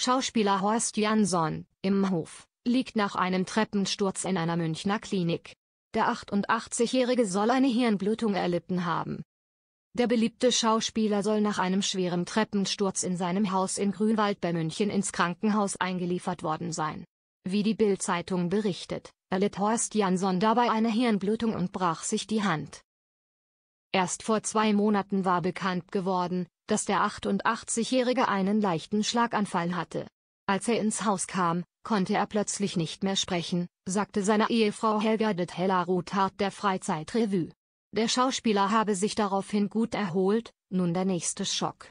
Schauspieler Horst Jansson, im Hof, liegt nach einem Treppensturz in einer Münchner Klinik. Der 88-Jährige soll eine Hirnblutung erlitten haben. Der beliebte Schauspieler soll nach einem schweren Treppensturz in seinem Haus in Grünwald bei München ins Krankenhaus eingeliefert worden sein. Wie die Bild-Zeitung berichtet, erlitt Horst Jansson dabei eine Hirnblutung und brach sich die Hand. Erst vor zwei Monaten war bekannt geworden, dass der 88-Jährige einen leichten Schlaganfall hatte. Als er ins Haus kam, konnte er plötzlich nicht mehr sprechen, sagte seine Ehefrau Helga de Hella Rothart der Freizeitrevue. Der Schauspieler habe sich daraufhin gut erholt, nun der nächste Schock.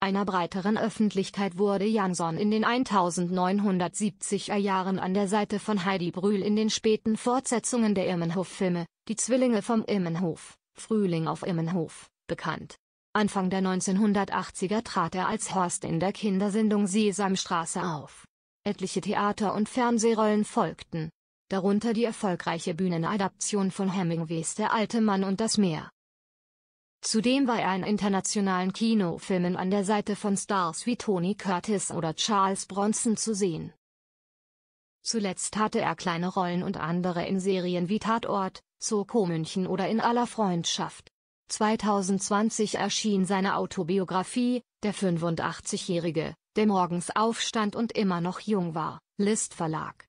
Einer breiteren Öffentlichkeit wurde Jansson in den 1970er Jahren an der Seite von Heidi Brühl in den späten Fortsetzungen der Immenhof-Filme, die Zwillinge vom Immenhof, Frühling auf Immenhof, bekannt. Anfang der 1980er trat er als Horst in der Kindersendung Sesamstraße auf. Etliche Theater- und Fernsehrollen folgten, darunter die erfolgreiche Bühnenadaption von Hemingways Der alte Mann und das Meer. Zudem war er in internationalen Kinofilmen an der Seite von Stars wie Tony Curtis oder Charles Bronson zu sehen. Zuletzt hatte er kleine Rollen und andere in Serien wie Tatort, Soko München oder in aller Freundschaft. 2020 erschien seine Autobiografie, Der 85-Jährige, der morgens aufstand und immer noch jung war, List Verlag